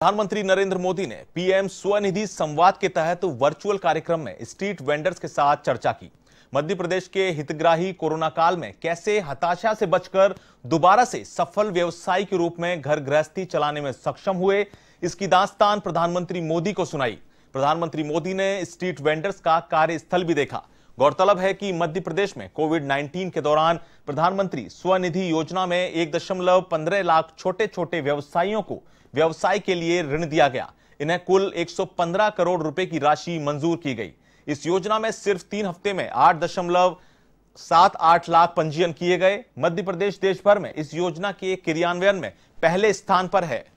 प्रधानमंत्री नरेंद्र मोदी ने पीएम स्वनिधि संवाद के तहत वर्चुअल कार्यक्रम में स्ट्रीट वेंडर्स के साथ चर्चा की मध्य प्रदेश के हितग्राही कोरोना काल में कैसे हताशा से बचकर दोबारा से सफल व्यवसाय के रूप में घर गृहस्थी चलाने में सक्षम हुए इसकी दास्तान प्रधानमंत्री मोदी को सुनाई प्रधानमंत्री मोदी ने स्ट्रीट वेंडर्स का कार्यस्थल भी देखा गौरतलब है कि मध्य प्रदेश में कोविड 19 के दौरान प्रधानमंत्री स्वनिधि योजना में एक दशमलव पंद्रह लाख छोटे छोटे व्यवसायियों को व्यवसाय के लिए ऋण दिया गया इन्हें कुल 115 करोड़ रुपए की राशि मंजूर की गई इस योजना में सिर्फ तीन हफ्ते में आठ दशमलव सात आठ लाख पंजीयन किए गए मध्य प्रदेश देश भर में इस योजना के क्रियान्वयन में पहले स्थान पर है